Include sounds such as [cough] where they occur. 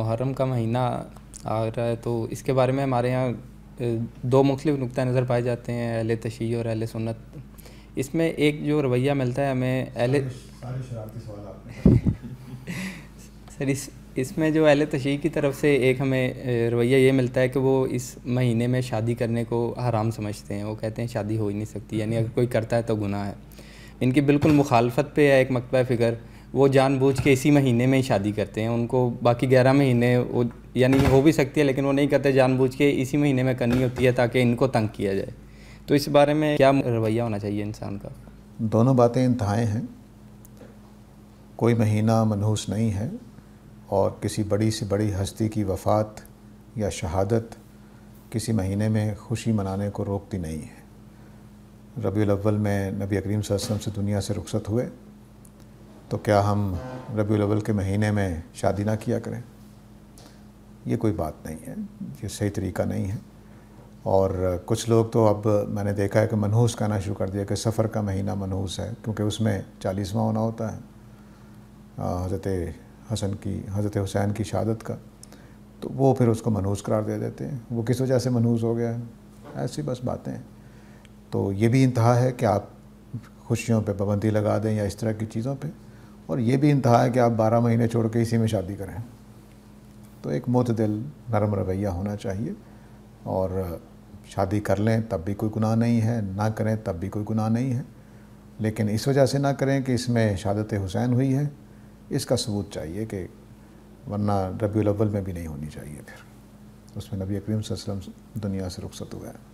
मुहर्रम का महीना आ रहा है तो इसके बारे में हमारे यहाँ दो मुख्तलिफ नुक़ नज़र पाए जाते हैं अहल तशी और अहल सुन्नत इसमें एक जो रवैया मिलता है हमें अहल [laughs] सर इस इसमें जो अहल तशी की तरफ से एक हमें रवैया ये मिलता है कि वो इस महीने में शादी करने को हराम समझते हैं वो कहते हैं शादी हो ही नहीं सकती यानी अगर कोई करता है तो गुनाह है इनकी बिल्कुल मुखालफत पे है एक मकबा फ़िक्र वो जानबूझ के इसी महीने में ही शादी करते हैं उनको बाकी ग्यारह महीने वो यानी हो भी सकती है लेकिन वो नहीं करते जानबूझ के इसी महीने में करनी होती है ताकि इनको तंग किया जाए तो इस बारे में क्या रवैया होना चाहिए इंसान का दोनों बातें इंतहाएँ हैं कोई महीना मनहूस नहीं है और किसी बड़ी से बड़ी हस्ती की वफ़ात या शहादत किसी महीने में खुशी मनाने को रोकती नहीं है रबी अव्वल में नबी अक्रीम वसम से दुनिया से रुखसत हुए तो क्या हम रबी अवल के महीने में शादी ना किया करें ये कोई बात नहीं है ये सही तरीका नहीं है और कुछ लोग तो अब मैंने देखा है कि मनहूस कहना शुरू कर दिया कि सफ़र का महीना मनहूस है क्योंकि उसमें चालीसवा होना होता है हज़रत हसन की हज़रत हुसैन की शहादत का तो वो फिर उसको मनहूस करार दे देते हैं वो किस वजह से मनहूस हो गया है ऐसी बस बातें हैं तो ये भी इंतहा है कि आप खुशियों पे पाबंदी लगा दें या इस तरह की चीज़ों पर और ये भी इंतहा है कि आप 12 महीने छोड़ के इसी में शादी करें तो एक दिल नरम रवैया होना चाहिए और शादी कर लें तब भी कोई गुनाह नहीं है ना करें तब भी कोई गुनाह नहीं है लेकिन इस वजह से ना करें कि इसमें शहादत हुसैन हुई है इसका सबूत चाहिए कि वरना रबी अव्वल में भी नहीं होनी चाहिए फिर उसमें नबी करीम दुनिया से रुखसत हुआ है